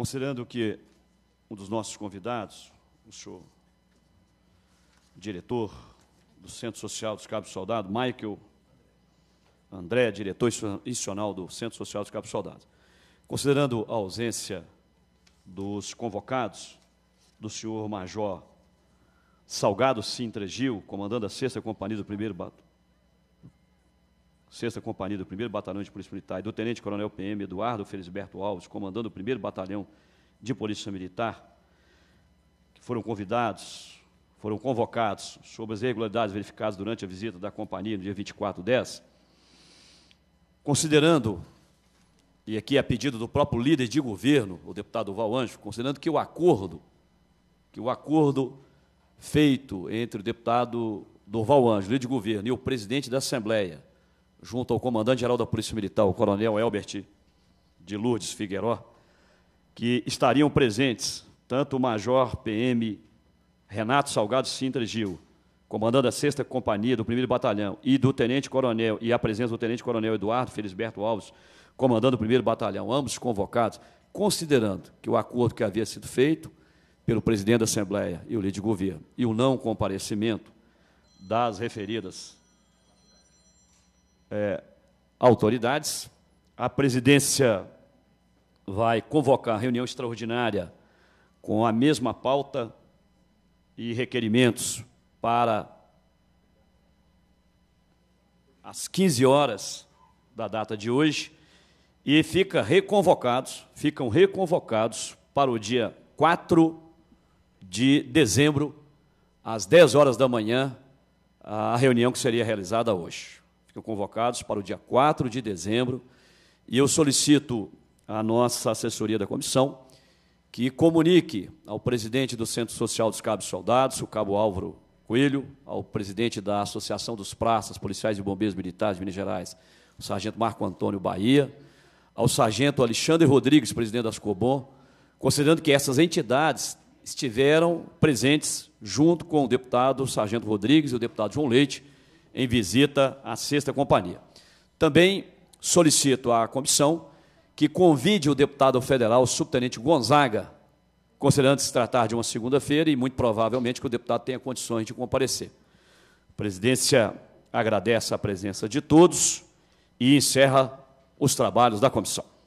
Considerando que um dos nossos convidados, o senhor diretor do Centro Social dos Cabos Soldados, Michael André, diretor institucional do Centro Social dos Cabos Soldados, considerando a ausência dos convocados do senhor Major Salgado Sintra Gil, comandando a 6 Companhia do 1 sexta Companhia do 1 Batalhão de Polícia Militar e do Tenente Coronel PM Eduardo Felisberto Alves, comandando o 1 Batalhão de Polícia Militar, que foram convidados, foram convocados sobre as irregularidades verificadas durante a visita da companhia no dia 24 10, considerando, e aqui a é pedido do próprio líder de governo, o deputado Val Anjo, considerando que o acordo, que o acordo feito entre o deputado Dorval Anjo, líder de governo, e o presidente da Assembleia, junto ao comandante-geral da Polícia Militar, o coronel Elbert de Lourdes Figueiró, que estariam presentes tanto o major PM Renato Salgado Sintra Gil, comandante da 6 Companhia do 1 Batalhão, e do tenente-coronel, e a presença do tenente-coronel Eduardo Felisberto Alves, comandando o 1 Batalhão, ambos convocados, considerando que o acordo que havia sido feito pelo presidente da Assembleia e o líder de governo e o não comparecimento das referidas é, autoridades. A presidência vai convocar reunião extraordinária com a mesma pauta e requerimentos para às 15 horas da data de hoje e fica reconvocados, ficam reconvocados para o dia 4 de dezembro, às 10 horas da manhã, a reunião que seria realizada hoje ficam convocados para o dia 4 de dezembro, e eu solicito à nossa assessoria da comissão que comunique ao presidente do Centro Social dos Cabos Soldados, o cabo Álvaro Coelho, ao presidente da Associação dos Praças, Policiais e Bombeiros Militares de Minas Gerais, o sargento Marco Antônio Bahia, ao sargento Alexandre Rodrigues, presidente das Ascobon, considerando que essas entidades estiveram presentes junto com o deputado Sargento Rodrigues e o deputado João Leite, em visita à Sexta Companhia. Também solicito à comissão que convide o deputado federal, o subtenente Gonzaga, considerando se tratar de uma segunda-feira e muito provavelmente que o deputado tenha condições de comparecer. A presidência agradece a presença de todos e encerra os trabalhos da comissão.